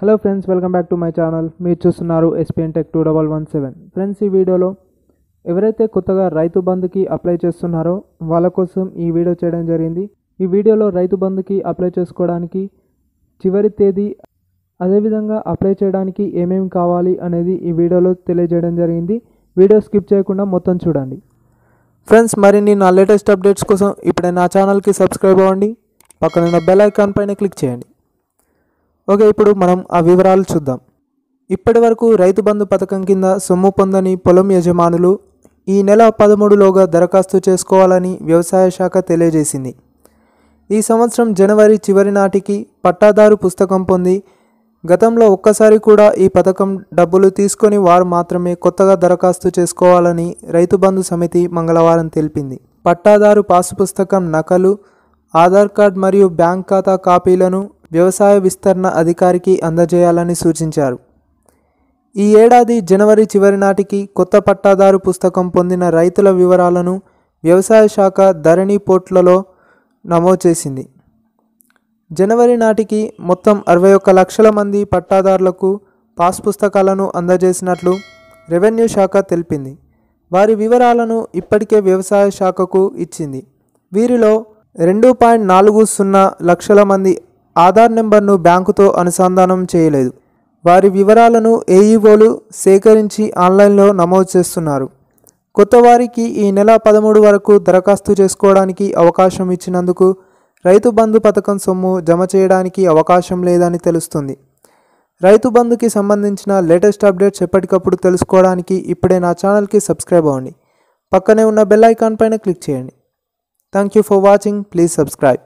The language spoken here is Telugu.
hello friends welcome back to my channel మీరు చూస్తున్నారు SPN tech two double one seven friends ఈ వీడియోలో ఎవరైతే కొత్తగా రైతు బంధుకి అప్లై చేస్తున్నారో వాళ్ళ కోసం ఈ వీడియో చేయడం జరిగింది ఈ వీడియోలో రైతు బంధుకి అప్లై చేసుకోవడానికి చివరి తేదీ అదేవిధంగా అప్లై చేయడానికి ఏమేమి కావాలి అనేది ఈ వీడియోలో తెలియజేయడం జరిగింది వీడియో స్కిప్ చేయకుండా మొత్తం చూడండి ఫ్రెండ్స్ మరిన్ని నా లేటెస్ట్ అప్డేట్స్ కోసం ఇప్పుడే నా ఛానల్కి సబ్స్క్రైబ్ అవ్వండి పక్కన బెల్ ఐకాన్ పైన క్లిక్ చేయండి ఓకే ఇప్పుడు మనం ఆ వివరాలు చూద్దాం ఇప్పటి వరకు రైతు బంధు పథకం కింద సొమ్ము పొందని పొలం యజమానులు ఈ నెల పదమూడులోగా దరఖాస్తు చేసుకోవాలని వ్యవసాయ శాఖ తెలియజేసింది ఈ సంవత్సరం జనవరి చివరి నాటికి పట్టాదారు పుస్తకం పొంది గతంలో ఒక్కసారి కూడా ఈ పథకం డబ్బులు తీసుకొని వారు మాత్రమే కొత్తగా దరఖాస్తు చేసుకోవాలని రైతు బంధు సమితి మంగళవారం తెలిపింది పట్టాదారు పాసు పుస్తకం నకలు ఆధార్ కార్డ్ మరియు బ్యాంక్ ఖాతా కాపీలను వ్యవసాయ విస్తరణ అధికారికి అందజేయాలని సూచించారు ఈ ఏడాది జనవరి చివరి నాటికి కొత్త పట్టాదారు పుస్తకం పొందిన రైతుల వివరాలను వ్యవసాయ శాఖ ధరణి పోర్ట్లలో నమోదు చేసింది జనవరి నాటికి మొత్తం అరవై ఒక్క లక్షల మంది పట్టాదారులకు పాస్ పుస్తకాలను అందజేసినట్లు రెవెన్యూ శాఖ తెలిపింది వారి వివరాలను ఇప్పటికే వ్యవసాయ శాఖకు ఇచ్చింది వీరిలో రెండు పాయింట్ నాలుగు సున్నా లక్షల మంది ఆధార్ నెంబర్ను బ్యాంకుతో అనుసంధానం చేయలేదు వారి వివరాలను ఏఈఓలు సేకరించి ఆన్లైన్లో నమోదు చేస్తున్నారు కొత్త వారికి ఈ నెల పదమూడు వరకు దరఖాస్తు చేసుకోవడానికి అవకాశం ఇచ్చినందుకు రైతు బంధు పథకం సొమ్ము జమ చేయడానికి అవకాశం లేదని తెలుస్తుంది రైతు బంధుకి సంబంధించిన లేటెస్ట్ అప్డేట్స్ ఎప్పటికప్పుడు తెలుసుకోవడానికి ఇప్పుడే నా ఛానల్కి సబ్స్క్రైబ్ అవ్వండి పక్కనే ఉన్న బెల్ ఐకాన్ పైన క్లిక్ చేయండి thank you for watching please subscribe